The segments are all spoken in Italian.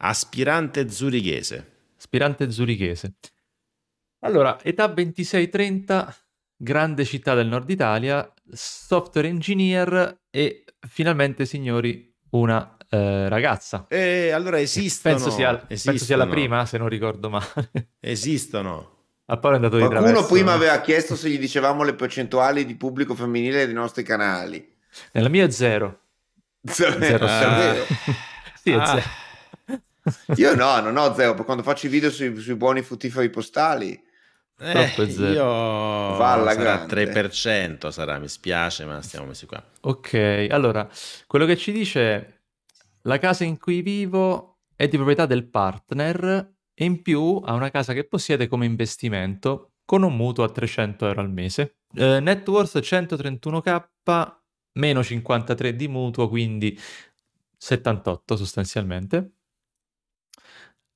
Aspirante zurichese. Aspirante zurichese. Allora, età 26-30, grande città del nord Italia, software engineer e finalmente, signori, una eh, ragazza. E allora esistono penso, sia, esistono. penso sia, la prima, se non ricordo male. Esistono. A poi è andato Qualcuno traverso. prima aveva chiesto se gli dicevamo le percentuali di pubblico femminile dei nostri canali. Nella mia è zero. Zero. zero, ah. zero. sì, è ah. zero. Io no, non ho zero, quando faccio i video sui, sui buoni fruttiferi postali... Eh, io va alla sarà grande. 3% sarà, mi spiace, ma stiamo messi qua. Ok, allora, quello che ci dice la casa in cui vivo è di proprietà del partner e in più ha una casa che possiede come investimento con un mutuo a 300 euro al mese. Eh, net worth 131k, meno 53 di mutuo, quindi 78 sostanzialmente.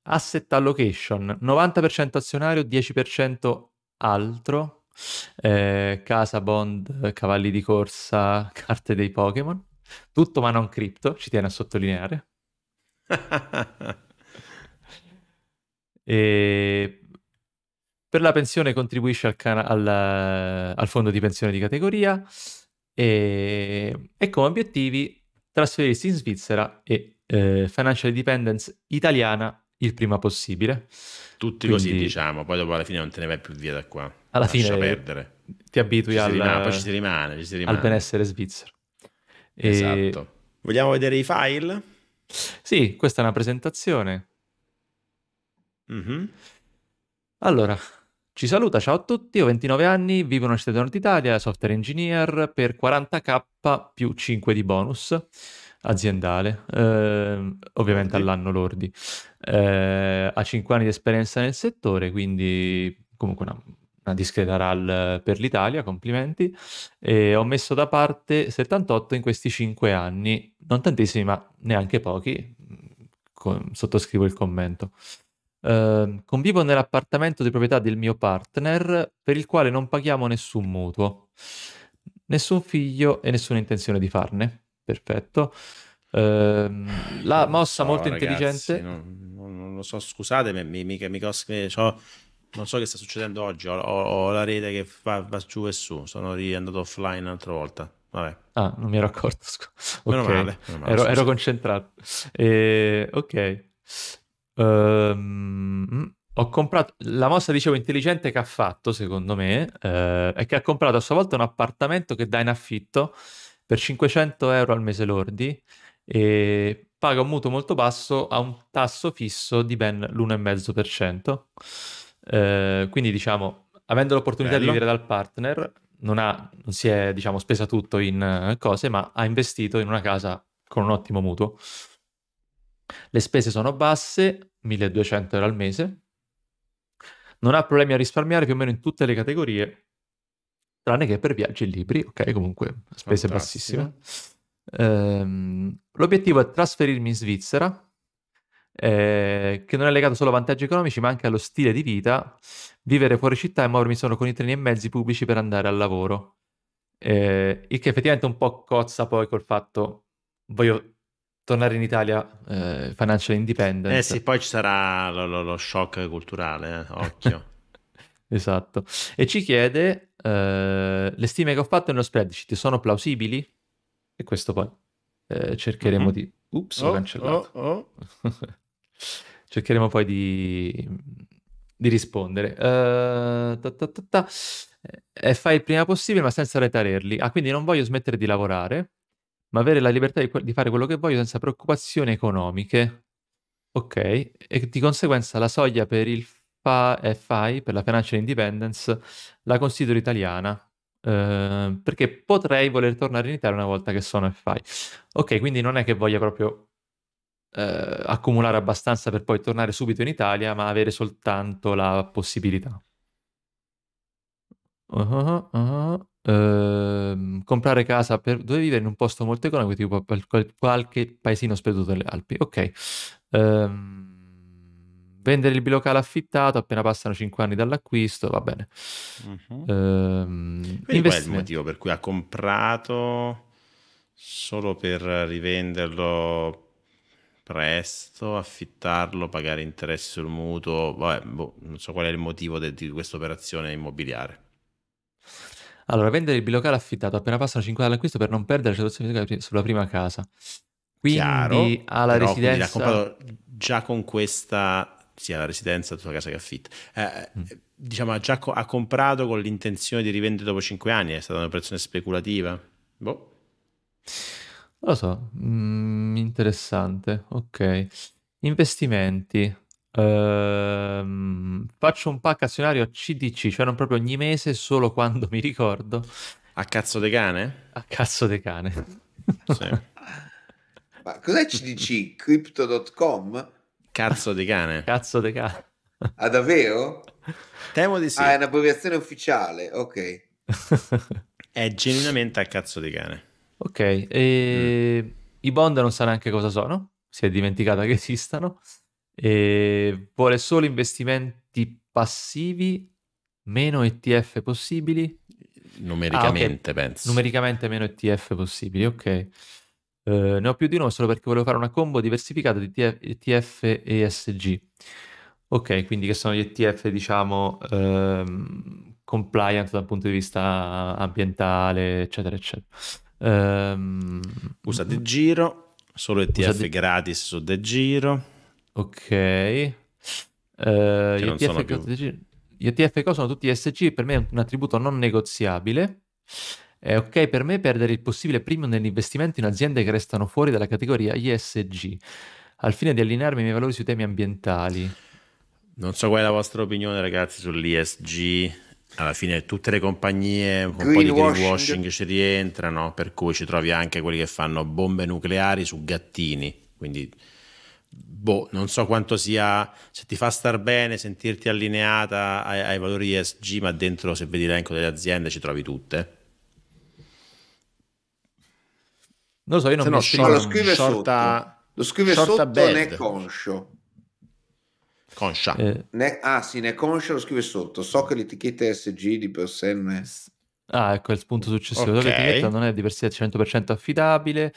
Asset allocation, 90% azionario, 10% altro, eh, casa, bond, cavalli di corsa, carte dei Pokémon, tutto ma non cripto, ci tiene a sottolineare. e per la pensione contribuisce al, can- al, al fondo di pensione di categoria e, e come obiettivi trasferirsi in Svizzera e eh, financial dependence italiana il prima possibile. Tutti Quindi, così diciamo, poi dopo alla fine non te ne vai più via da qua. Alla fine perdere. ti abitui ci al, rimane, ci rimane, ci rimane. al benessere svizzero. Esatto. Vogliamo vedere i file? Sì, questa è una presentazione. Mm-hmm. Allora, ci saluta, ciao a tutti, ho 29 anni, vivo nella città del nord Italia, software engineer per 40k più 5 di bonus aziendale, eh, ovviamente all'anno lordi. Eh, ha 5 anni di esperienza nel settore, quindi comunque una, una discreta RAL per l'Italia, complimenti. E ho messo da parte 78 in questi 5 anni, non tantissimi ma neanche pochi, con, sottoscrivo il commento. Eh, convivo nell'appartamento di proprietà del mio partner per il quale non paghiamo nessun mutuo, nessun figlio e nessuna intenzione di farne perfetto. Ehm, la mossa so, molto ragazzi, intelligente. Non, non, lo so, scusatemi, mi, mi, mi cos- cioè, non so che sta succedendo oggi. Ho, ho, ho la rete che va, va, giù e su. Sono andato offline un'altra volta. Vabbè. Ah, non mi ero accorto. Scu- meno, male, meno male, ero, ero concentrato. E, ok. Um, ho comprato la mossa, dicevo, intelligente che ha fatto, secondo me, eh, è che ha comprato a sua volta un appartamento che dà in affitto per 500 euro al mese lordi e paga un mutuo molto basso a un tasso fisso di ben l'1,5%. Eh, quindi diciamo, avendo l'opportunità Bello. di vivere dal partner, non, ha, non si è diciamo, spesa tutto in eh, cose, ma ha investito in una casa con un ottimo mutuo. Le spese sono basse, 1200 euro al mese. Non ha problemi a risparmiare più o meno in tutte le categorie tranne che per viaggi e libri, ok, comunque spese bassissime. Ehm, l'obiettivo è trasferirmi in Svizzera, eh, che non è legato solo a vantaggi economici, ma anche allo stile di vita, vivere fuori città e muovermi solo con i treni e mezzi pubblici per andare al lavoro. Eh, il che effettivamente un po' cozza poi col fatto voglio tornare in Italia eh, financial independent. Eh sì, poi ci sarà lo, lo, lo shock culturale, eh? occhio. Esatto. E ci chiede, eh, le stime che ho fatto nello spreadsheet sono plausibili? E questo poi eh, cercheremo mm-hmm. di... Ups, oh, ho cancellato. Oh, oh. cercheremo poi di, di rispondere. Uh, ta, ta, ta, e eh, eh, fai il prima possibile ma senza retarerli. Ah, quindi non voglio smettere di lavorare, ma avere la libertà di, di fare quello che voglio senza preoccupazioni economiche. Ok, e di conseguenza la soglia per il FI per la Financial Independence la considero italiana. Eh, perché potrei voler tornare in Italia una volta che sono FI. Ok, quindi non è che voglia proprio eh, accumulare abbastanza per poi tornare subito in Italia, ma avere soltanto la possibilità. Uh-huh, uh-huh. Uh, comprare casa per dove vivere in un posto molto economico, tipo qualche paesino sperduto alle Alpi. Ok. Um vendere il bilocale affittato appena passano 5 anni dall'acquisto, va bene. Uh-huh. Ehm, qual è il motivo per cui ha comprato solo per rivenderlo presto, affittarlo, pagare interesse sul mutuo, vabbè, boh, non so qual è il motivo de- di questa operazione immobiliare. Allora, vendere il bilocale affittato appena passano 5 anni dall'acquisto per non perdere la situazione sulla prima casa. Quindi ha la residenza... Quindi l'ha comprato già con questa sia la residenza che la casa che affitta. Eh, mm. Eh, diciamo, ha già co- ha comprato con l'intenzione di rivendere dopo cinque anni, è stata un'operazione speculativa? Boh. Lo so, mm, interessante, ok. Investimenti. Ehm, faccio un pack azionario CDC, cioè non proprio ogni mese, solo quando mi ricordo. A cazzo de cane? A cazzo de cane. Sì. Ma cos'è CDC? Crypto.com? Cazzo di cane. Cazzo di cane. Ah, davvero? Temo di sì. Ah, è un'abbreviazione ufficiale, ok. è genuinamente a cazzo di cane. Ok, e... mm. i bond non sa neanche cosa sono, si è dimenticata che esistano, e vuole solo investimenti passivi, meno ETF possibili. Numericamente, ah, okay. penso. Numericamente meno ETF possibili, ok. Ehm, ne ho più di uno solo perché volevo fare una combo diversificata di TF, ETF e ESG. Ok, quindi che sono gli ETF, diciamo, ehm, compliant dal punto di vista ambientale, eccetera, eccetera. Ehm, usa De Giro, solo ETF de... gratis su De Giro. Ok. Eh, gli, ETF, gli, ETF, sono tutti ESG, per me è un attributo non negoziabile. È ok per me perdere il possibile premium nell'investimento in aziende che restano fuori dalla categoria ISG, al fine di allinearmi ai miei valori sui temi ambientali. Non so qual è la vostra opinione, ragazzi, sull'ISG. Alla fine tutte le compagnie con un po' di greenwashing ci rientrano, per cui ci trovi anche quelli che fanno bombe nucleari su gattini. Quindi boh, non so quanto sia, se ti fa star bene sentirti allineata ai, ai valori ISG, ma dentro se vedi l'elenco delle aziende ci trovi tutte. Non lo so, io non Se mi scrivo. Lo scrive shorta, sotto, lo scrive sotto bed. ne conscio. Conscia. Eh. Ne, ah sì, ne conscio lo scrive sotto. So che l'etichetta SG di per sé non è... Ah, ecco, il punto successivo. Okay. L'etichetta non è di per sé 100% affidabile,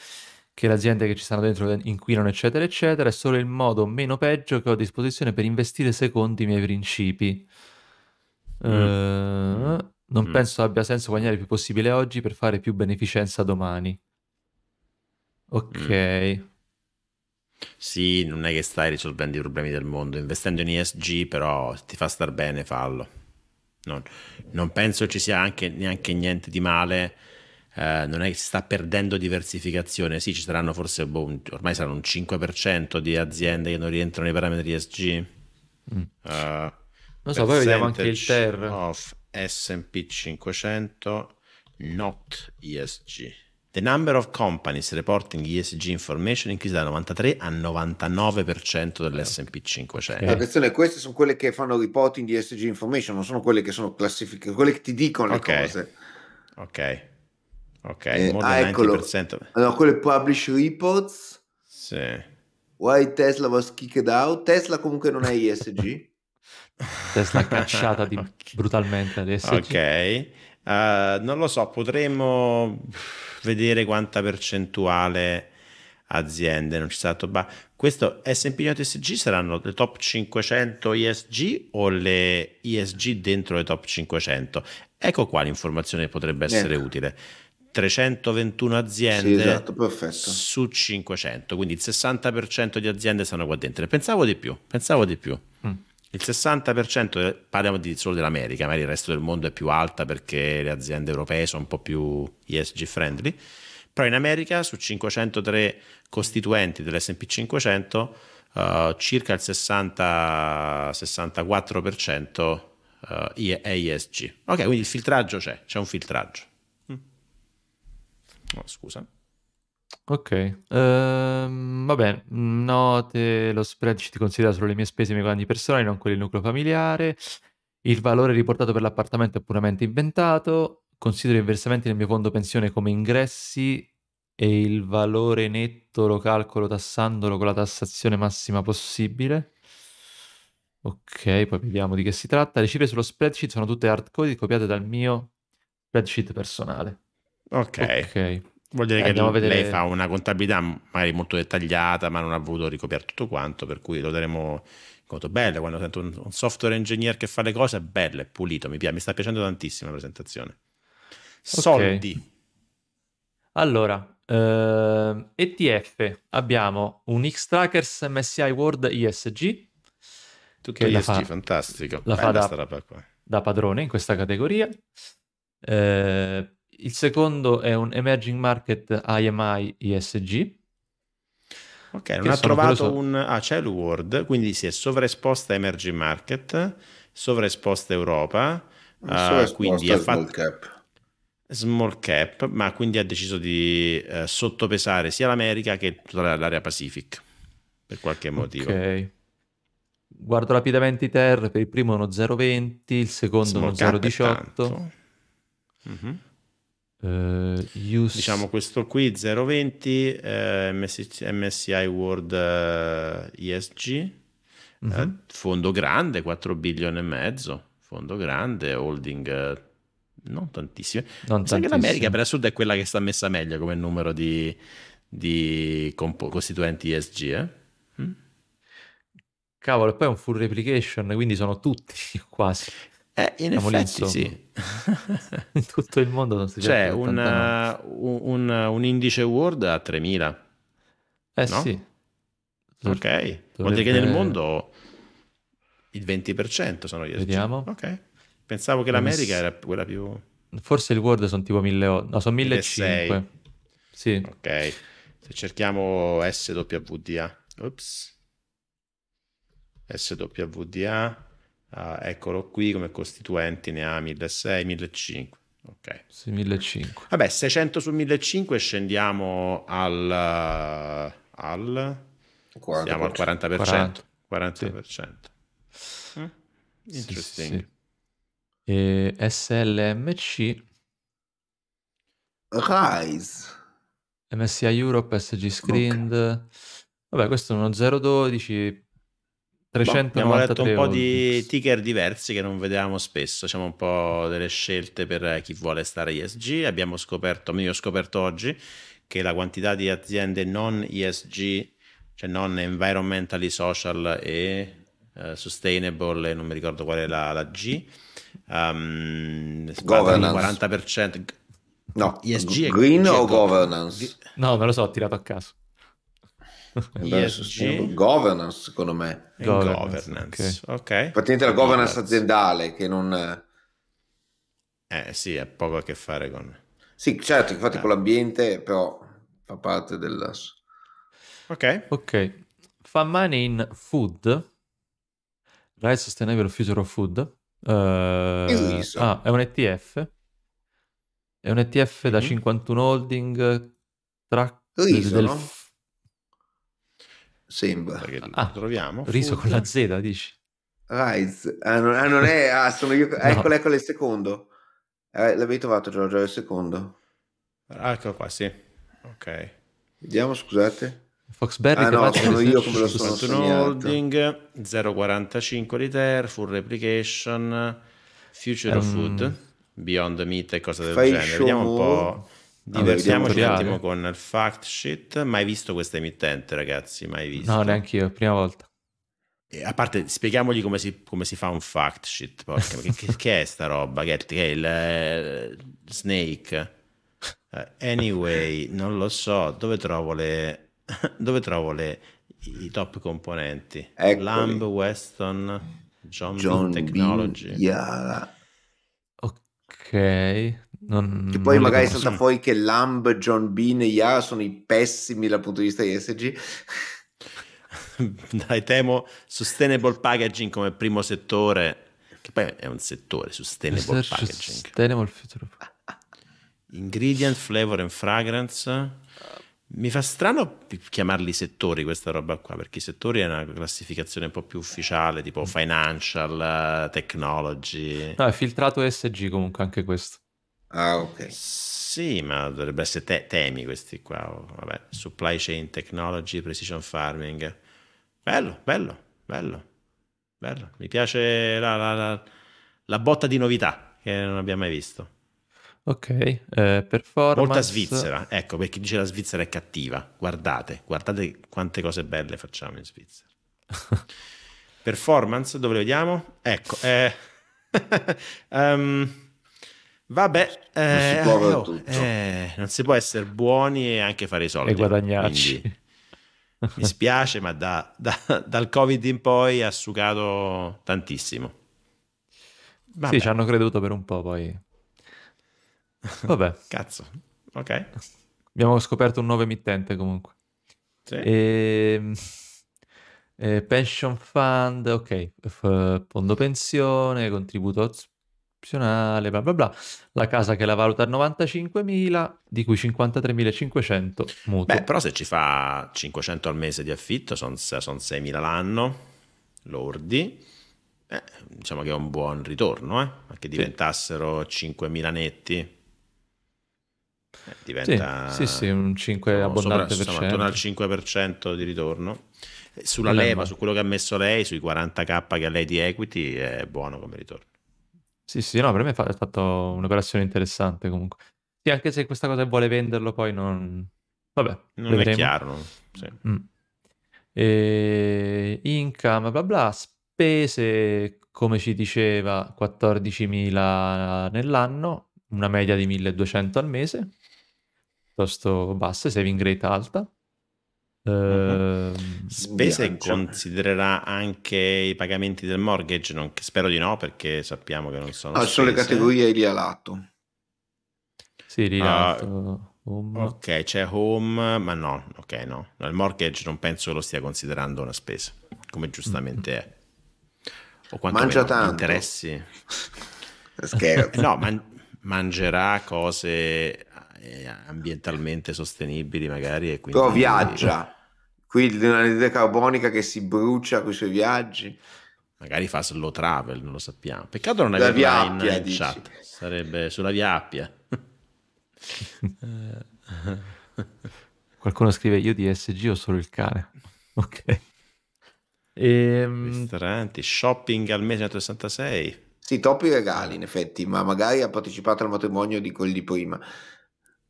che le aziende che ci stanno dentro inquinano, eccetera, eccetera. È solo il modo meno peggio che ho a disposizione per investire secondo i miei principi. Eh, mm. Uh, non mm. penso abbia senso guadagnare il più possibile oggi per fare più beneficenza domani. Ok. Mm. Sì, non è che stai risolvendo i problemi del mondo. Investendo in ESG, però, ti fa star bene, fallo. Non, non penso ci sia anche, neanche niente di male. Eh, non è che si sta perdendo diversificazione. Sì, ci saranno forse, boh, ormai saranno un 5% di aziende che non rientrano nei parametri ESG. Mm. Uh, non so, poi vediamo anche il TER. Of S&P 500 not ESG. The number of companies reporting ESG information increased dal 93 al 99% dell'SP 500. Attenzione, queste sono quelle che fanno reporting di ESG information, non sono quelle che sono classificate, quelle che ti dicono le okay. cose. Ok, ok. Eh, ah, eccolo. 90%. Allora, quelle publish reports. Sì. Why Tesla was kicked out? Tesla comunque non è ESG. Tesla cacciata okay. brutalmente adesso. Ok, uh, non lo so, potremmo vedere quanta percentuale aziende non ci sarà top Questo S&P 500 ESG saranno le top 500 ESG o le ESG dentro le top 500? Ecco qua l'informazione che potrebbe essere Niente. utile. 321 aziende sì, esatto, su 500, quindi il 60% di aziende sono qua dentro. Pensavo di più, pensavo di più. Il 60% eh, parliamo di, solo dell'America, magari il resto del mondo è più alta perché le aziende europee sono un po' più ESG friendly, però in America su 503 costituenti dell'SP 500 uh, circa il 60, 64% uh, è ESG. Ok, quindi il filtraggio c'è, c'è un filtraggio. Mm. Oh, scusa. Ok. Ehm, vabbè, note, lo spreadsheet considera solo le mie spese e i miei guadagni personali, non quelli del nucleo familiare. Il valore riportato per l'appartamento è puramente inventato. Considero i versamenti nel mio fondo pensione come ingressi e il valore netto lo calcolo tassandolo con la tassazione massima possibile. Ok, poi vediamo di che si tratta. Le cifre sullo spreadsheet sono tutte hard copiate dal mio spreadsheet personale. Ok. Ok. Vuol dire eh, che vedere... lei fa una contabilità magari molto dettagliata, ma non ha voluto ricopiare tutto quanto, per cui lo daremo in conto. Bello, quando sento un, software engineer che fa le cose, è bello, è pulito, mi, piace, mi sta piacendo tantissimo la presentazione. Soldi. Allora, Uh, eh, ETF abbiamo un X-Trackers MSI World ISG. Tutto ISG, fa, fantastico. La Bella fa da, da, padrone in questa categoria. Uh, il secondo è un Emerging Market IMI ISG. Ok, non ha trovato curioso... un... Ah, c'è il World, quindi si è sovraesposta Emerging Market, sovraesposta Europa, uh, quindi ha fatto... Small cap. Small cap, ma quindi ha deciso di uh, sottopesare sia l'America che tutta l'area Pacific, per qualche motivo. Ok. Guardo rapidamente i TER, per il primo uno 0,20, il secondo Small uno 0,18. Mm-hmm. Uh, use... Diciamo questo qui 020 eh, MSC, MSCI World eh, ESG, uh-huh. Mhm. eh, fondo grande, 4 bilioni e mezzo, fondo grande, holding eh, non tantissime. Non tantissime. l'America per assurdo è quella che sta messa meglio come numero di, di compo- costituenti ESG. Eh? Mm? Cavolo, e poi è un full replication, quindi sono tutti quasi. Eh, in Siamo effetti sì. in tutto il mondo non si C'è un, un, un, indice Word a 3000. Eh no? sì. Dov- ok, dovrebbe... vuol dire che nel mondo il 20% sono gli esercizi. Vediamo. Ok, pensavo che l'America era quella più... Forse il Word sono tipo 1000, no sono 1500. Sì. Ok, se cerchiamo SWDA, ops, SWDA, Uh, eccolo qui come costituenti ne ha 1600, 1500. Ok. Sì, 1500. Vabbè, 600 su 1500 scendiamo al... al 40%. Siamo al 40%. 40, 40%. Sì. Eh? Interesting. Sì, sì, e SLMC. Rise. MSI Europe, SG Screened. Okay. Vabbè, questo è uno 012 393 boh, abbiamo letto un po' di ticker diversi che non vedevamo spesso, diciamo un po' delle scelte per eh, chi vuole stare ESG. Abbiamo scoperto, meglio ho scoperto oggi, che la quantità di aziende non ESG, cioè non environmentally, social e uh, sustainable, e non mi ricordo qual è la, la G, um, ehm, 40%. No, ESG green o governance? no, me lo so, ho tirato a caso. ESG. Governance, secondo me. Governance, governance. ok. okay. Praticamente la governance, governance, aziendale che non... Eh sì, ha poco a che fare con... Sì, certo, infatti eh. con l'ambiente, però fa parte del... Ok. Ok. Fa money in food. Rise Sustainable Future of Food. Uh, ah, è un ETF. È un ETF mm-hmm. da 51 holding tra Riso, del no? Sembra. Ah, troviamo. Riso food. con la Z, dici? Rise. Ah, non, ah, non è... Ah, sono io... no. Eccolo, eccolo, il secondo. Eh, l'avevi trovato, Giorgio, il secondo. Ah, eccolo qua, sì. Ok. Vediamo, scusate. Foxberry ah, no, sono io come lo sono sognato. Holding 0,45 di Ter, Full Replication, Future um, of Food, Beyond Meat e cose del Fai genere. Vediamo un po' Divertiamoci un attimo con il fact sheet. Mai visto questa emittente, ragazzi? Mai visto? No, neanche io, prima volta. E eh, a parte, spieghiamogli come si, come si, fa un fact sheet. Porca, che, che, che, è sta roba? Che, è il eh, Snake? Uh, anyway, non lo so. Dove trovo le. Dove trovo le i top componenti? Eccoli. Lamb, Weston, John, John Technology. Bin, yeah. Ok, non, che poi magari salta fuori che Lamb, John Bean e Yara sono i pessimi dal punto di vista di ISG. Dai, temo sustainable packaging come primo settore, che poi è un settore, sustainable Research packaging. Sustainable future. Ingredient, flavor and fragrance. Mi fa strano chiamarli settori questa roba qua, perché i settori è una classificazione un po' più ufficiale, tipo financial, eh, technology. No, è filtrato SG comunque anche questo. Ah, ok. Sì, ma dovrebbe essere te temi questi qua. Oh, vabbè, supply chain technology, precision farming. Bello, bello, bello, bello. Mi piace la, la, la, la botta di novità che non abbiamo mai visto. Ok, eh, performance... Molta Svizzera, ecco, perché dice la Svizzera è cattiva. Guardate, guardate quante cose belle facciamo in Svizzera. performance, dove lo vediamo? Ecco, eh... um Vabbè, eh, non, si oh, eh, non, si può essere buoni e anche fare i soldi. E guadagnarci. Quindi, mi spiace, ma da, da, dal Covid in poi ha sugato tantissimo. Vabbè. Sì, ci hanno creduto per un po' poi. Vabbè. Cazzo, ok. Abbiamo scoperto un nuovo emittente comunque. Sì. E... Ehm, e eh, pension fund, ok, F- fondo pensione, contributo opzionale, bla bla bla, la casa che la valuta a 95.000, di cui 53.500 mutuo. Beh, però se ci fa 500 al mese di affitto, sono son 6.000 l'anno, lordi, eh, diciamo che è un buon ritorno, eh? che diventassero sì. 5.000 netti. Eh, diventa sì, sì, sì, un 5 insomma, abbondante sopra, insomma, attorno al 5% di ritorno eh, sulla leva, su quello che ha messo lei, sui 40k che ha lei di equity, è buono come ritorno. Sì, sì, no, per me è fa- fatto un'operazione interessante comunque. Sì, anche se questa cosa vuole venderlo poi non... Vabbè, non vedremo. è chiaro. Sì. Mm. E... Income, bla bla, spese, come ci diceva, 14.000 nell'anno, una media di 1.200 al mese, piuttosto bassa, saving rate alta. Ehm, spese bilancio. considererà anche i pagamenti del mortgage? Non, spero di no, perché sappiamo che non sono. No, ah, sono le categorie lì a lato. Sì, lì uh, ah, Ok, c'è home, ma no, ok, no. Il mortgage non penso che lo stia considerando una spesa, come giustamente mm-hmm. è. O quanto Mangia tanto. Interessi. No, man- mangerà cose eh, ambientalmente sostenibili magari e quindi... Però viaggia quindi un'anidride carbonica che si brucia con i suoi viaggi magari fa slow travel non lo sappiamo peccato non la via in dici. chat sarebbe sulla via Appia qualcuno scrive io di SG ho solo il cane ok ehm... ristoranti shopping al mese 166 sì, troppi regali in effetti, ma magari ha partecipato al matrimonio di quelli prima.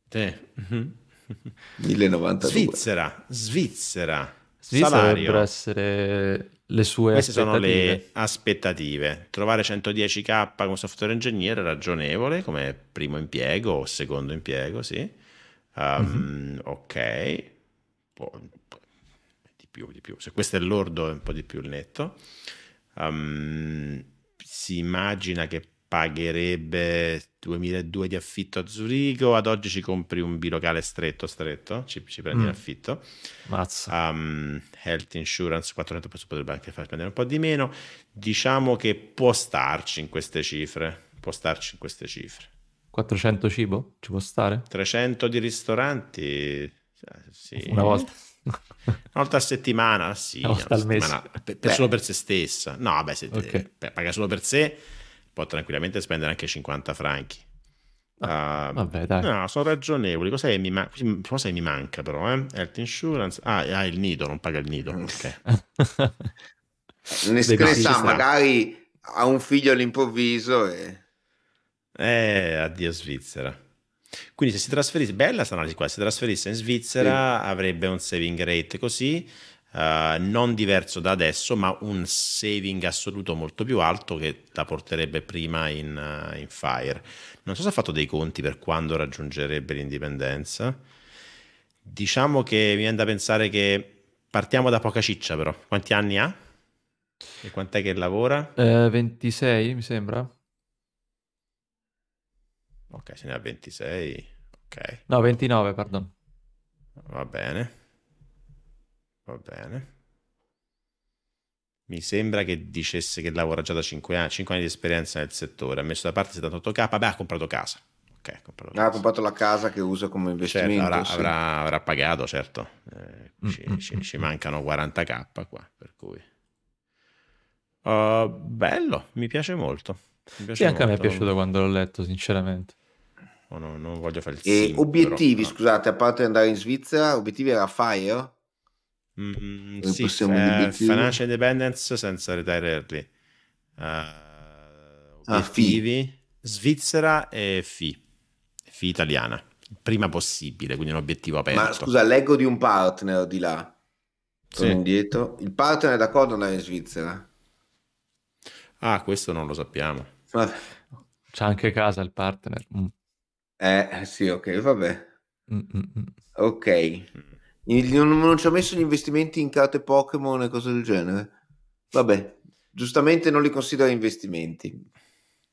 Sì. Mm-hmm. 1092. Svizzera, Svizzera. Svizzera salario. dovrebbero essere le sue Queste sono le aspettative. Trovare 110k come software ingegnere ragionevole come primo impiego o secondo impiego, sì. Um, mm-hmm. Ok. Oh, di più, di più. Se questo è l'ordo è un po' di più il netto. Um, si immagina che pagherebbe 2.200 di affitto a Zurigo, ad oggi ci compri un bilocale stretto stretto, ci, ci prendi mm. affitto. Mazza. Um, health insurance 400 peso potrebbe anche far spendere un po' di meno. Diciamo che può starci in queste cifre, può starci in queste cifre. 400 cibo? Ci può stare? 300 di ristoranti? Sì. Una volta. una volta a settimana, sì, una volta una settimana, per, per, solo per se stessa. No, vabbè, se, okay. paga solo per sé può tranquillamente spendere anche 50 franchi. Ah, uh, vabbè, dai. No, sono ragionevoli. Cos'è che mi, man- cosa mi manca però? Eh? Health insurance. Ah, ah, il nido, non paga il nido. Mm. Ok. ne sa, magari ha un figlio all'improvviso e... Eh, addio Svizzera. Quindi se si trasferisse, bella questa analisi qua, se si trasferisse in Svizzera sì. avrebbe un saving rate così, eh, non diverso da adesso, ma un saving assoluto molto più alto che la porterebbe prima in, uh, in, Fire. Non so se ha fatto dei conti per quando raggiungerebbe l'indipendenza. Diciamo che mi viene da pensare che partiamo da poca ciccia, però. Quanti anni ha? E quant'è che lavora? Eh, 26, mi sembra. Ok, se ne ha 26. Ok. No, 29, perdon. Va bene. Va bene. Mi sembra che dicesse che lavora già da 5 anni, 5 anni di esperienza nel settore, ha messo da parte 78k, beh ha comprato casa. Okay, comprato casa. ha comprato la casa che usa come certo, investimento. Certo, avrà, sì. avrà, avrà, pagato, certo. Eh, ci, mm, mm, ci, mm, ci, mancano 40k qua, per cui... Uh, bello, mi piace molto. Mi piace sì, molto. anche a me è piaciuto quando l'ho letto, sinceramente. Oh, no, non voglio fare il sim, obiettivi, però, no. scusate, a parte andare in Svizzera, obiettivi era Fire? Mm, sì, possiamo eh, financial independence senza retire early. Uh, obiettivi, ah, Svizzera e FI, FI italiana, prima possibile, quindi un obiettivo aperto. Ma scusa, leggo di un partner di là. sono sì. indietro. Il partner è d'accordo andare in Svizzera? Ah, questo non lo sappiamo. Vabbè. C'è anche casa il partner. Mm. Eh, sì, ok, vabbè. Mm, mm, mm. ok. Mm non, non ci ha messo gli investimenti in carte Pokémon e cose del genere. Vabbè, giustamente non li considera investimenti.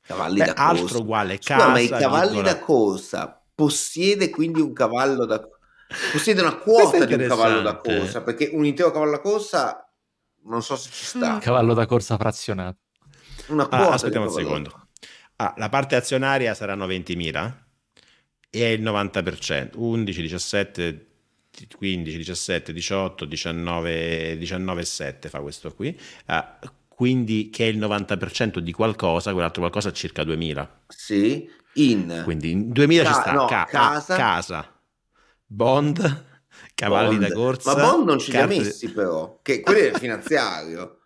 Cavalli Beh, da corsa. Altro uguale, casa, Scusa, ma i cavalli da corsa possiede quindi un cavallo da possiede una quota di un cavallo da corsa, perché un intero cavallo da corsa non so se ci mm. sta. Cavallo da corsa frazionato. Una ah, quota. Ah, aspettiamo un secondo. Ah, la parte azionaria saranno 20.000 e il 90%, 11, 17, 15, 17, 18, 19, 19 7 fa questo qui. Uh, quindi che è il 90% di qualcosa, quell'altro qualcosa circa 2000. Sì, in... Quindi in 2000 Ca- ci sta no, ca- casa. casa, bond, cavalli bond. da corsa. Ma bond non ci carte... li ha messi però, che quello è finanziario.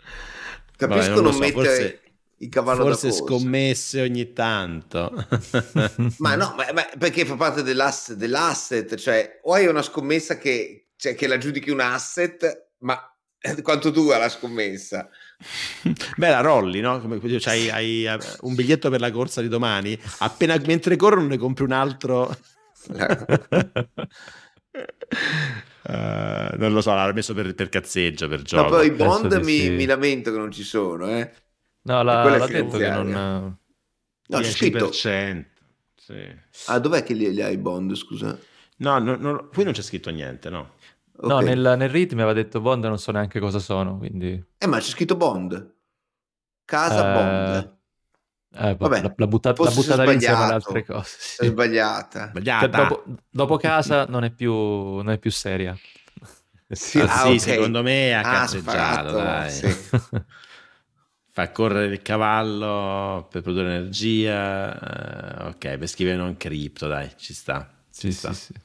Capisco Vabbè, non, non so, mettere... Forse il cavallo Forse scommesse ogni tanto. ma no, ma, ma perché fa parte dell'asset, dell'asset, cioè o hai una scommessa che, cioè, che la giudichi un asset, ma quanto dura la scommessa? Beh, la rolli, no? Cioè, hai, hai, eh, un biglietto per la corsa di domani, appena mentre corrono ne compri un altro. uh, non lo so, l'ha messo per, per cazzeggio, per gioco. Ma poi i bond mi, sì. mi, lamento che non ci sono, eh. No, la, l'ha detto che non... No, 10%. Eh, scritto... Sì. Ah, dov'è che li, li hai Bond, scusa? No, no, no, qui non c'è scritto niente, no. Okay. No, nel, nel read aveva detto Bond, non so neanche cosa sono, quindi... Eh, ma c'è scritto Bond. Casa eh... Bond. Eh, Vabbè, l'ha, l'ha buttata, l'ha buttata lì insieme ad altre cose. Sì. È sbagliata. Cioè, sbagliata. dopo, dopo, casa non è più, non è più seria. Sì, ah, ah sì okay. secondo me ha ah, cazzeggiato. Sparato, sì. fa correre il cavallo per produrre energia. Uh, ok, per scrivere non cripto, dai, ci sta. Ci sì, sta. Sì, sì.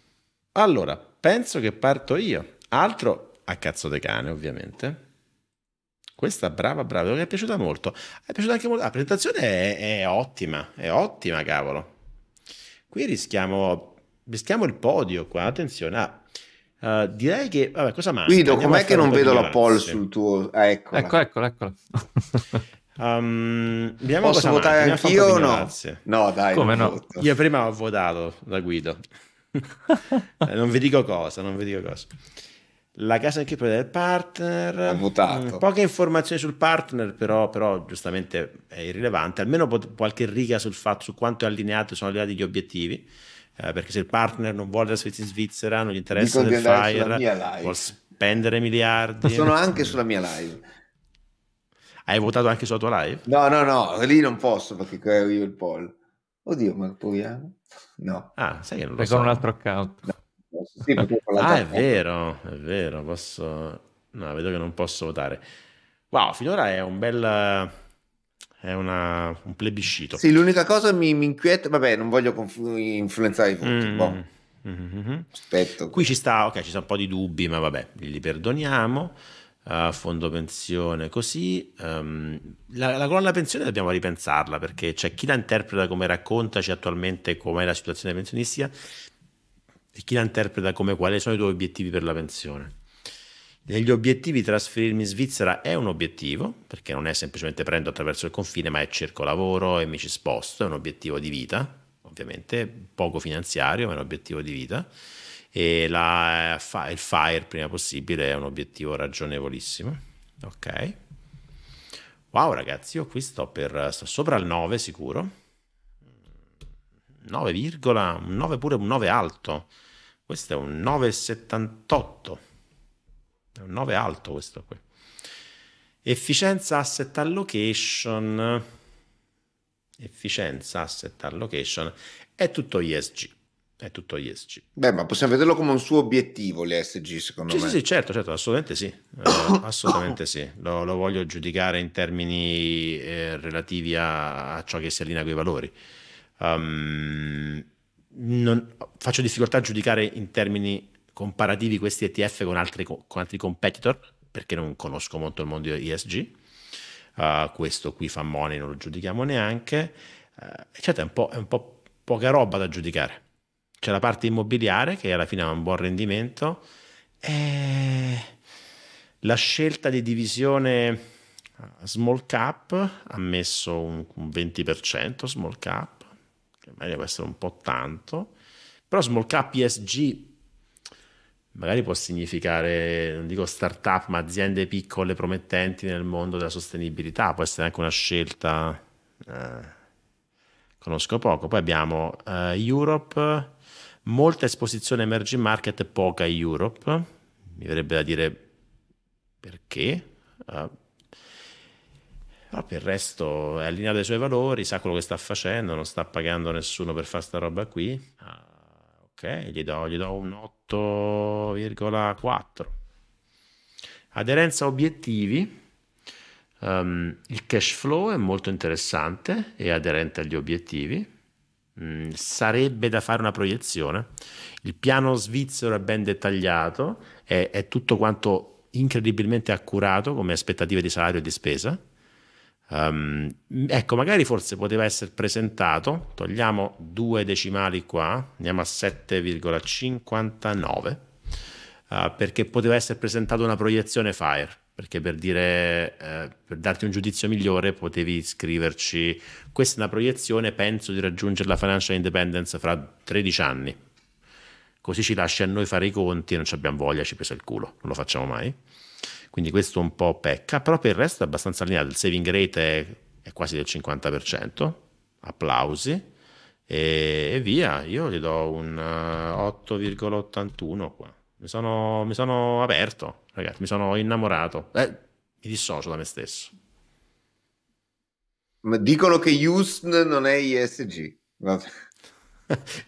Allora, penso che parto io. Altro a cazzo de cane, ovviamente. Questa brava, brava, mi è piaciuta molto. È piaciuta anche molto. La presentazione è, è ottima, è ottima, cavolo. Qui rischiamo, rischiamo il podio qua, attenzione. Ah, eh, direi che, vabbè, cosa manca? Guido, com'è che non vedo la poll sul tuo... Ah, eccola. Ecco, eccola, eccola. Um, Posso votare manca. anch'io o no? No, dai. Come no? Io prima ho votato da Guido. Eh, non vi dico cosa, non vi dico cosa. La casa di keeper del partner. Ha votato. Mm, poche informazioni sul partner, però, però giustamente è irrilevante. Almeno pot- qualche riga sul fatto su quanto è allineato sono allineati gli obiettivi eh, perché se il partner non vuole la Svezia in Svizzera, non gli interessa Dico del FIRE, vuole spendere miliardi. sono anche sulla mia live. Hai votato anche sulla tua live? No, no, no, lì non posso perché creo io il poll. Oddio, ma proviamo? Eh? No. Ah, sai che non lo so. un altro account. No. Sì, ah, è vero, è vero, posso... No, vedo che non posso votare. Wow, finora è un bel è una, un plebiscito. Sì, l'unica cosa mi, mi inquieta, vabbè, non voglio conf- influenzare i voti. Mm. Boh. Mm-hmm. Aspetto. Qui ci sta, ok, ci sono un po' di dubbi, ma vabbè, li perdoniamo. Uh, fondo pensione così. Um, la, la, colonna pensione dobbiamo ripensarla perché c'è chi la interpreta come raccontaci attualmente com'è la situazione pensionistica e chi la interpreta come quali sono i tuoi obiettivi per la pensione. Negli obiettivi trasferirmi in Svizzera è un obiettivo, perché non è semplicemente prendo attraverso il confine, ma è cerco lavoro e mi ci sposto, è un obiettivo di vita, ovviamente poco finanziario, ma è un obiettivo di vita. E la, il FIRE prima possibile è un obiettivo ragionevolissimo. Ok. Wow ragazzi, io qui sto, per, sto sopra il 9 sicuro. 9, 9 pure un 9 alto. Questo è un 9,78 è un 9 alto questo qui. Efficienza asset allocation. Efficienza asset allocation. È tutto ISG. è tutto ESG. Beh, ma possiamo vederlo come un suo obiettivo l'ESG, secondo sì, me. Sì, sì, certo, certo, assolutamente sì, eh, assolutamente sì. Lo, lo, voglio giudicare in termini eh, relativi a, a, ciò che si allinea con i valori. Um, non, faccio difficoltà a giudicare in termini comparativi questi ETF con altri, con altri competitor, perché non conosco molto il mondo ESG. Uh, ah, questo qui fa money, non lo giudichiamo neanche. Uh, eccetera, è un, po', è un po' poca roba da giudicare. C'è la parte immobiliare che alla fine ha un buon rendimento. E eh, la scelta di divisione eh, small cap ha messo un, un 20% small cap, che magari può essere un po' tanto, però small cap ESG magari può significare, non dico start-up, ma aziende piccole promettenti nel mondo della sostenibilità, può essere anche una scelta, eh, conosco poco. Poi abbiamo eh, Europe, molta esposizione emerging market e poca Europe, mi verrebbe da dire perché. Uh, per il resto è allineato ai suoi valori, sa quello che sta facendo, non sta pagando nessuno per fare sta roba qui. Uh, Ok, gli do, gli do un 8,4. Aderenza obiettivi. Um, il cash flow è molto interessante e aderente agli obiettivi. Mm, sarebbe da fare una proiezione. Il piano svizzero è ben dettagliato, è, è tutto quanto incredibilmente accurato come aspettative di salario e di spesa Um, ecco, magari forse poteva essere presentato, togliamo due decimali qua, andiamo a 7,59, uh, eh, perché poteva essere presentata una proiezione FIRE, perché per, dire, eh, per darti un giudizio migliore potevi scriverci questa è una proiezione, penso di raggiungere la financial independence fra 13 anni, così ci lasci a noi fare i conti e non abbiamo voglia, ci pesa il culo, non lo facciamo mai quindi questo un po' pecca, però per il resto è abbastanza allineato, il saving rate è, è quasi del 50%, applausi, e, e via, io gli do un 8,81 eh, qua, mi sono, mi sono aperto, ragazzi, mi sono innamorato, eh, mi dissocio da me stesso. Ma dicono che Houston non è ISG. Vabbè.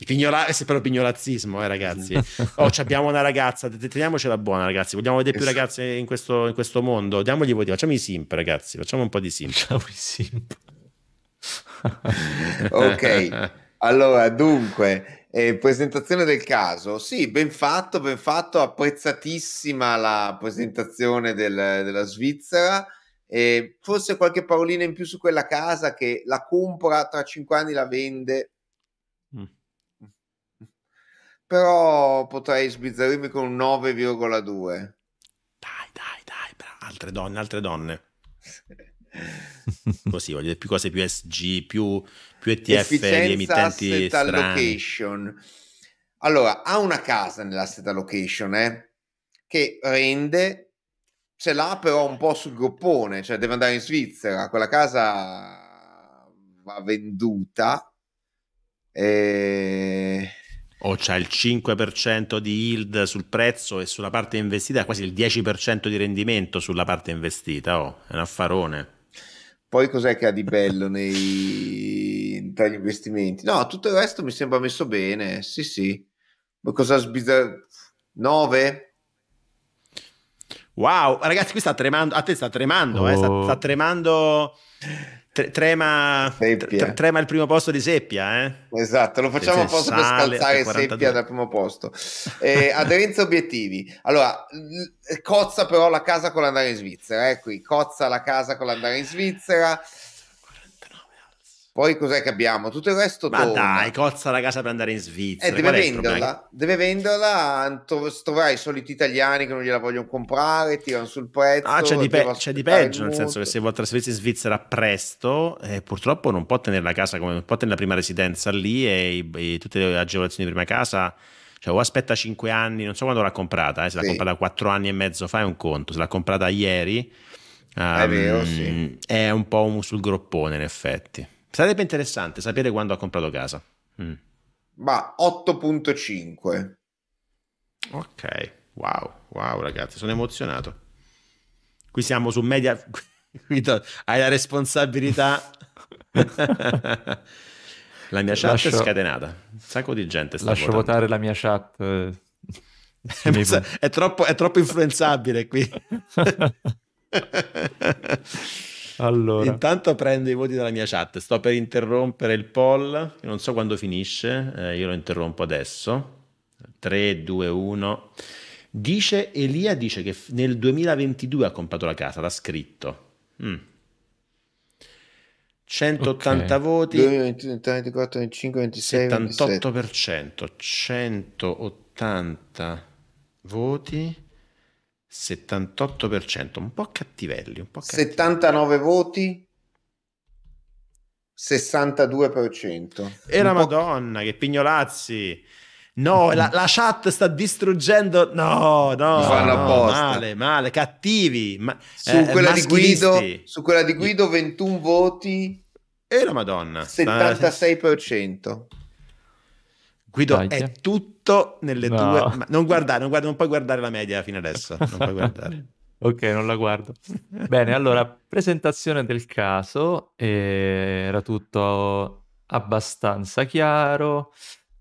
Pignora- però pignolazzismo, eh, ragazzi. Oh, abbiamo una ragazza, teniamocela buona, ragazzi. Vogliamo vedere più ragazze in questo, in questo mondo. Diamogli voti, facciamo i simp, ragazzi. Facciamo un po' di simp. Facciamo i simp. ok, allora, dunque, eh, presentazione del caso. Sì, ben fatto, ben fatto. Apprezzatissima la presentazione del, della Svizzera. Eh, forse qualche parolina in più su quella casa che la compra tra cinque anni la vende però potrei sbizzarrirmi con un 9,2. Dai, dai, dai, bra- altre donne, altre donne. Così voglio dire più cose più SG, più, più ETF di emittenti allocation. Allora, ha una casa nell'asset allocation eh, che rende, ce l'ha però un po' sul groppone, cioè deve andare in Svizzera, quella casa va venduta. E eh, o c'ha il 5% di yield sul prezzo e sulla parte investita quasi il 10% di rendimento sulla parte investita, oh, è un affarone. Poi cos'è che ha di bello nei... tra gli investimenti? No, tutto il resto mi sembra messo bene, sì sì. Ma cosa sbizzarro? 9? Wow, ragazzi, qui sta tremando, a te sta tremando, oh. eh, sta, sta oh. tremando trema, trema, il primo posto di Seppia. Eh? Esatto, lo facciamo un po' per scalzare Seppia dal primo posto. Eh, aderenza obiettivi. Allora, cozza però la casa con l'andare in Svizzera. Eh, qui. Cozza la casa con l'andare in Svizzera. Poi cos'è che abbiamo? Tutto il resto Ma torna. dai, cozza la casa per andare in Svizzera. Eh, deve venderla, deve venderla, troverai i soliti italiani che non gliela vogliono comprare, tirano sul prezzo. Ah, c'è di, pe- c'è di peggio, nel senso che se vuoi trasferirsi in Svizzera presto, eh, purtroppo non può tenere la casa, come, non può tenere la prima residenza lì e, e tutte le agevolazioni di prima casa cioè o aspetta 5 anni, non so quando l'ha comprata, eh, se l'ha comprata 4 anni e mezzo fa è un conto, se l'ha comprata ieri um, è, vero, ehm, sì. è un po' sul groppone in effetti. Sarebbe interessante sapere quando ha comprato casa. Mm. Ma 8.5. Ok, wow, wow ragazzi, sono emozionato. Qui siamo su media... hai la responsabilità. la mia chat Lascio... è scatenata. Un sacco di gente sta Lascio votando. votare la mia chat. Eh, è, troppo, è troppo influenzabile qui. Allora. Intanto prendo i voti dalla mia chat. Sto per interrompere il poll, non so quando finisce, eh, io lo interrompo adesso. 3, 2, 1. Dice Elia dice che nel 2022 ha comprato la casa, l'ha scritto. Mm. 180 okay. voti 2, 23, 25, 26 78% 180 voti 78%, un po' cattivelli, un po' cattivelli. 79 voti, 62%. E la Madonna, che pignolazzi! No, la, la, chat sta distruggendo. No, no, no male, male, cattivi. Ma, su, eh, quella Guido, su, quella di Guido, 21 voti. E la Madonna. 76%. Guido, Dai, è tutto nelle no. due... non guardare, non, guarda, non puoi guardare la media fino adesso, non puoi guardare. Ok, non la guardo. Bene, allora, presentazione del caso, eh, era tutto abbastanza chiaro.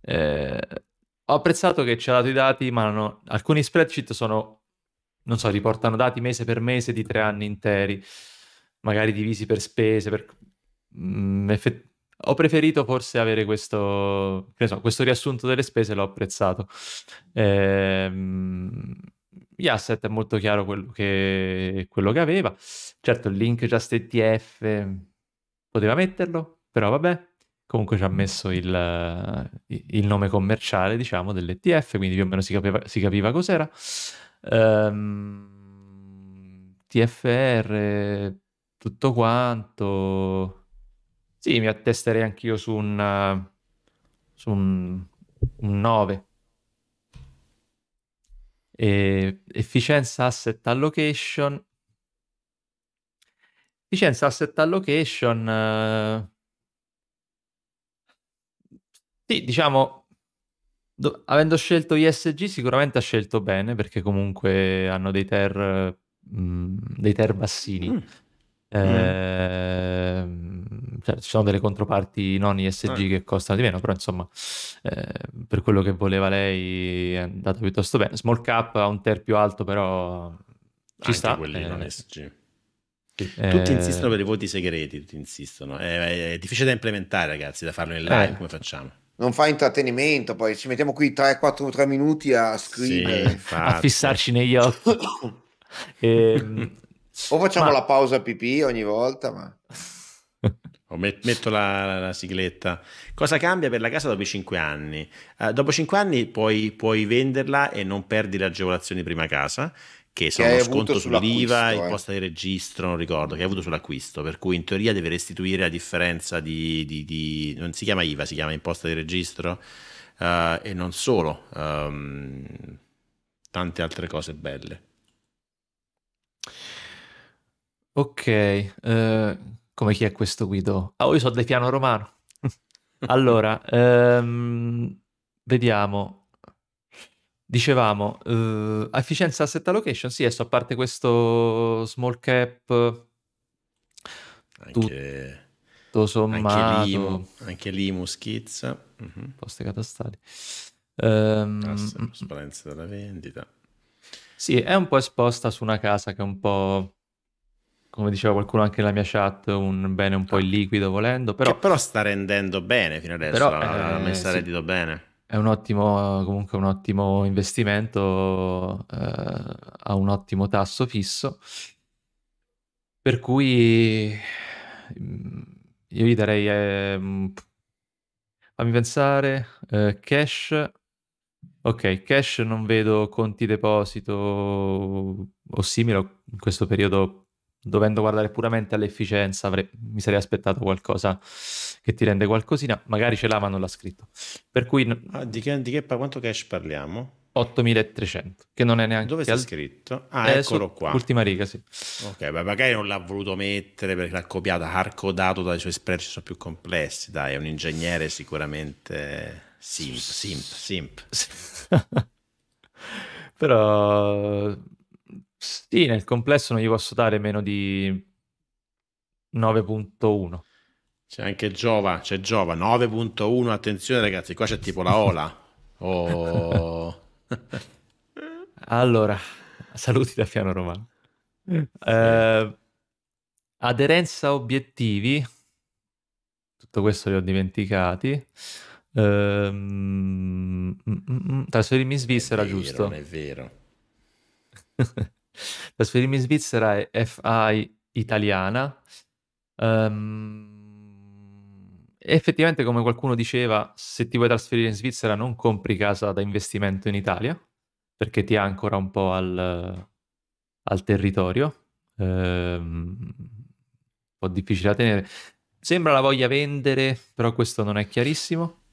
Eh, ho apprezzato che ci ha dato i dati, ma no, alcuni spreadsheet sono, non so, riportano dati mese per mese di tre anni interi, magari divisi per spese, per... Mm, effe- ho preferito forse avere questo, so, questo riassunto delle spese, l'ho apprezzato. Ehm, asset è molto chiaro quello che, quello che aveva. Certo, il link just ETF poteva metterlo, però vabbè. Comunque ci ha messo il, il nome commerciale, diciamo, dell'ETF, quindi più o meno si capiva, si capiva cos'era. Ehm, TFR, tutto quanto sì, mi attesterei anch'io su un, eh, su un, un 9. E efficienza asset allocation. Efficienza asset allocation. Eh... Sì, diciamo, do- avendo scelto ISG sicuramente ha scelto bene perché comunque hanno dei ter, mh, mm, dei ter bassini. Mm. Eh, cioè, ci sono delle controparti non ISG eh. che costano di meno, però insomma, eh, per quello che voleva lei è andata piuttosto bene. Small cap ha un ter più alto, però ci Anche sta. quelli non ESG. Eh. Tutti eh. insistono per i voti segreti, tutti insistono. È, è, difficile da implementare, ragazzi, da farlo in live, eh. come facciamo? non fa intrattenimento, poi ci mettiamo qui 3-4-3 minuti a scrivere, sì, a fissarci negli occhi. e, ehm, o facciamo ma... la pausa pipì ogni volta, ma... o met- metto la, la, sigletta. Cosa cambia per la casa dopo 5 anni? Uh, dopo 5 anni puoi, puoi, venderla e non perdi le agevolazioni prima casa, che sono lo sconto sull'IVA, eh. imposta di registro, non ricordo, che hai avuto sull'acquisto, per cui in teoria devi restituire la differenza di, di, di... non si chiama IVA, si chiama imposta di registro, uh, e non solo, um, tante altre cose belle. Ok, eh, come chi è questo Guido? Ah, oh, io sono del piano romano. allora, ehm, vediamo. Dicevamo, eh, efficienza asset allocation, sì, adesso a parte questo small cap, anche, tutto sommato. Anche Limu, anche Limu schizza. Uh-huh. Mhm. Poste catastali. Um, ehm, trasparenza della vendita. Sì, è un po' esposta su una casa che è un po' come diceva qualcuno anche nella mia chat, un bene un po' ah. illiquido volendo. Però, che però sta rendendo bene fino adesso, però, ha eh, messo a sì. bene. È un ottimo, comunque un ottimo investimento, eh, un ottimo tasso fisso, per cui mm, io gli darei, eh, mm, fammi pensare, eh, cash, ok, cash non vedo conti deposito o simile, in questo periodo dovendo guardare puramente all'efficienza, avrei, mi sarei aspettato qualcosa che ti rende qualcosina, magari ce l'ha ma non l'ha scritto. Per cui... Ah, di, che, di che, quanto cash parliamo? 8300, che non è neanche... Dove sta scritto? Ah, è eh, eccolo qua. Ultima riga, sì. Ok, ma magari non l'ha voluto mettere perché l'ha copiata, arcodato dai suoi sono più complessi, dai, è un ingegnere sicuramente simp, simp, simp. Però sì, nel complesso non gli posso dare meno di 9.1. C'è anche Giova, c'è Giova 9.1, attenzione ragazzi, qua c'è tipo la Ola. Oh. allora, saluti da Fiano Romano. Eh, aderenza obiettivi, tutto questo li ho dimenticati. Um, trasferirmi in Svizzera, è vero, giusto? È vero. Trasferirmi in Svizzera è FI italiana. Um, effettivamente, come qualcuno diceva, se ti vuoi trasferire in Svizzera non compri casa da investimento in Italia, perché ti ha ancora un po' al, al territorio. Um, un po' difficile da tenere. Sembra la voglia vendere, però questo non è chiarissimo.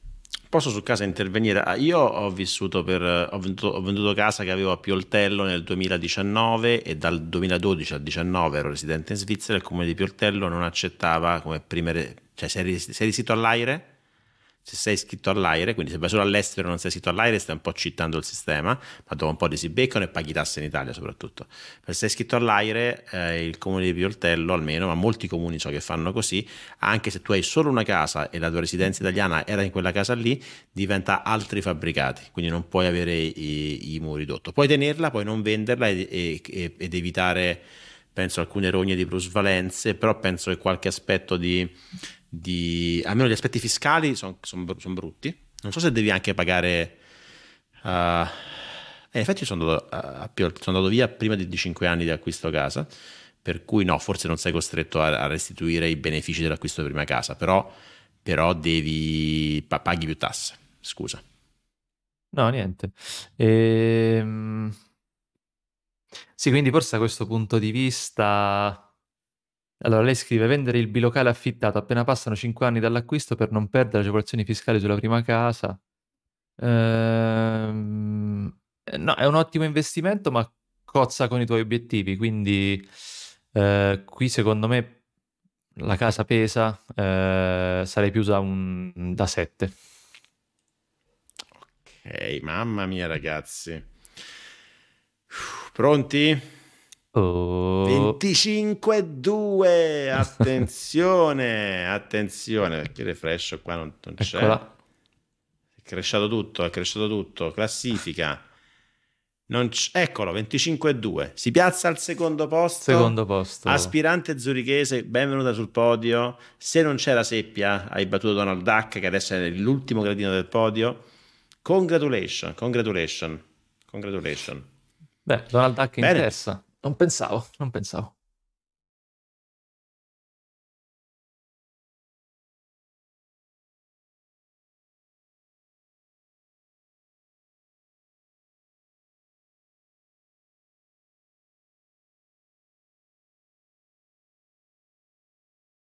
Posso su casa intervenire? Ah, io ho vissuto per ho venduto, ho venduto, casa che avevo a Pioltello nel 2019 e dal 2012 al 2019 ero residente in Svizzera e il comune di Pioltello non accettava come prime cioè sei, sei risito all'aire? se sei iscritto all'aire, quindi se vai solo all'estero e non sei iscritto all'aire stai un po' cittando il sistema, ma dopo un po' ti si beccano e paghi tasse in Italia soprattutto. se sei iscritto all'aire, eh, il comune di Pioltello almeno, ma molti comuni so che fanno così, anche se tu hai solo una casa e la tua residenza italiana era in quella casa lì, diventa altri fabbricati, quindi non puoi avere i, i muri dotto. Puoi tenerla, puoi non venderla e, e, ed evitare penso alcune rogne di plusvalenze, però penso che qualche aspetto di di... almeno gli aspetti fiscali sono son, son brutti. Non so se devi anche pagare... Uh, in effetti sono andato, a, sono andato via prima di, di 5 anni di acquisto casa, per cui no, forse non sei costretto a, a restituire i benefici dell'acquisto di prima casa, però, però devi, paghi più tasse, scusa. No, niente. Ehm... Sì, quindi forse a questo punto di vista allora, lei scrive: vendere il bilocale affittato appena passano 5 anni dall'acquisto per non perdere agevolazioni fiscali sulla prima casa. Ehm, eh, no, è un ottimo investimento, ma cozza con i tuoi obiettivi. Quindi, eh, qui secondo me la casa pesa, eh, sarei più da, un, da 7. Ok, mamma mia, ragazzi. Pronti? Oh. 2 Attenzione, attenzione, perché refresh qua non, non c'è. Eccola. È cresciato tutto, è cresciuto tutto. Classifica. Eccolo, 25-2, Si piazza al secondo posto. Secondo posto. Aspirante zurichese, benvenuta sul podio. Se non c'è la seppia, hai battuto Donald Duck, che adesso è l'ultimo gradino del podio. Congratulation, congratulation, congratulation. Beh, Donald Duck interessa. Bene. Non pensavo, non pensavo.